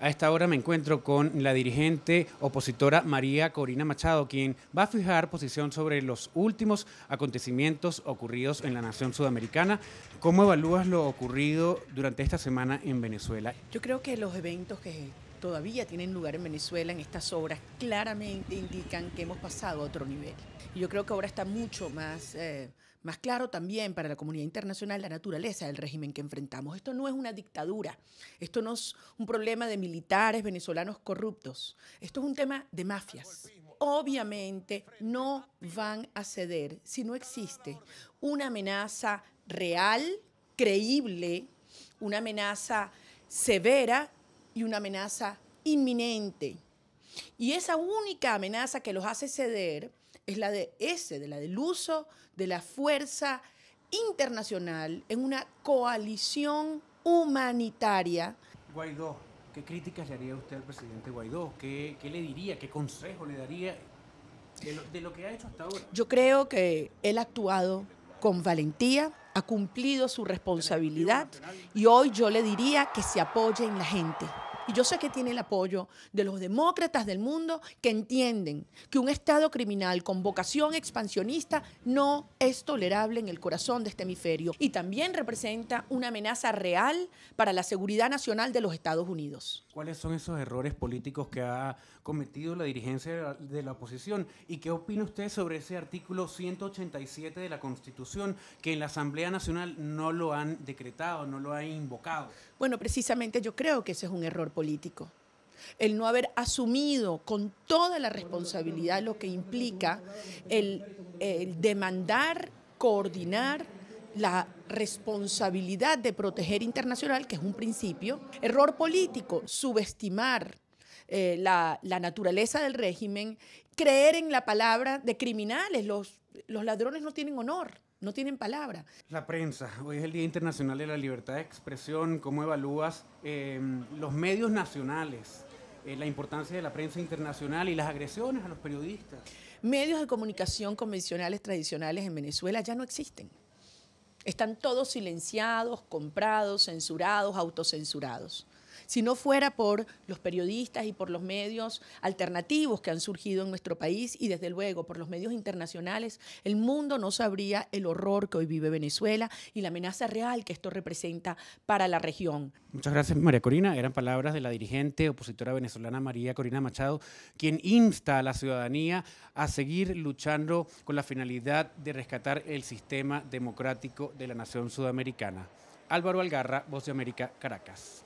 A esta hora me encuentro con la dirigente opositora María Corina Machado, quien va a fijar posición sobre los últimos acontecimientos ocurridos en la nación sudamericana. ¿Cómo evalúas lo ocurrido durante esta semana en Venezuela? Yo creo que los eventos que todavía tienen lugar en Venezuela en estas obras claramente indican que hemos pasado a otro nivel. yo creo que ahora está mucho más, eh, más claro también para la comunidad internacional la naturaleza del régimen que enfrentamos. Esto no es una dictadura, esto no es un problema de militares venezolanos corruptos, esto es un tema de mafias obviamente no van a ceder si no existe una amenaza real, creíble, una amenaza severa y una amenaza inminente. Y esa única amenaza que los hace ceder es la de ese, de la del uso de la fuerza internacional en una coalición humanitaria. Guaidó, ¿qué críticas le haría usted al presidente Guaidó? ¿Qué, le diría? ¿Qué consejo le daría de lo que ha hecho hasta ahora? Yo creo que él ha actuado con valentía, ha cumplido su responsabilidad y hoy yo le diría que se apoye en la gente. Y yo sé que tiene el apoyo de los demócratas del mundo que entienden que un Estado criminal con vocación expansionista no es tolerable en el corazón de este hemisferio y también representa una amenaza real para la seguridad nacional de los Estados Unidos. ¿Cuáles son esos errores políticos que ha cometido la dirigencia de la, oposición? ¿Y qué opina usted sobre ese artículo 187 de la Constitución que en la Asamblea Nacional no lo han decretado, no lo han invocado? Bueno, precisamente yo creo que ese es un error político, el no haber asumido con toda la responsabilidad lo que implica el, demandar, coordinar la responsabilidad de proteger internacional, que es un principio, error político, subestimar eh, la, la, naturaleza del régimen, creer en la palabra de criminales, los los ladrones no tienen honor, no tienen palabra. La prensa, hoy es el Día Internacional de la Libertad de Expresión, ¿cómo evalúas em, los medios nacionales, eh, la importancia de la prensa internacional y las agresiones a los periodistas? Medios de comunicación convencionales tradicionales en Venezuela ya no existen. Están todos silenciados, comprados, censurados, autocensurados. Si no fuera por los periodistas y por los medios alternativos que han surgido en nuestro país y desde luego por los medios internacionales, el mundo no sabría el horror que hoy vive Venezuela y la amenaza real que esto representa para la región. Muchas gracias, María Corina. Eran palabras de la dirigente opositora venezolana María Corina Machado, quien insta a la ciudadanía a seguir luchando con la finalidad de rescatar el sistema democrático de la nación sudamericana. Álvaro Algarra, Voz de América, Caracas.